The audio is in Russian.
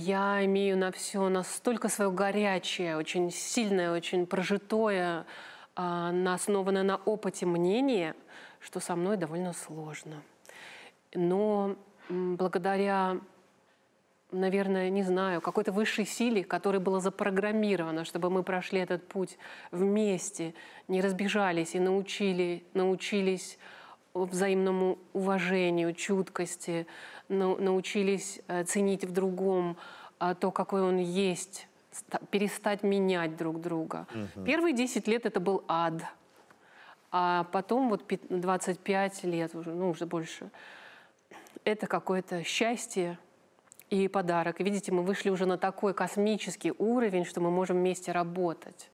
Я имею на все настолько свое горячее, очень сильное, очень прожитое, а, основанное на опыте мнение, что со мной довольно сложно. Но благодаря, наверное, не знаю, какой-то высшей силе, которая была запрограммирована, чтобы мы прошли этот путь вместе, не разбежались и научили, научились взаимному уважению, чуткости, научились э, ценить в другом а, то, какой он есть, перестать менять друг друга. Угу. Первые 10 лет это был ад. А потом вот 25 лет уже, ну уже больше, это какое-то счастье и подарок. Видите, мы вышли уже на такой космический уровень, что мы можем вместе работать.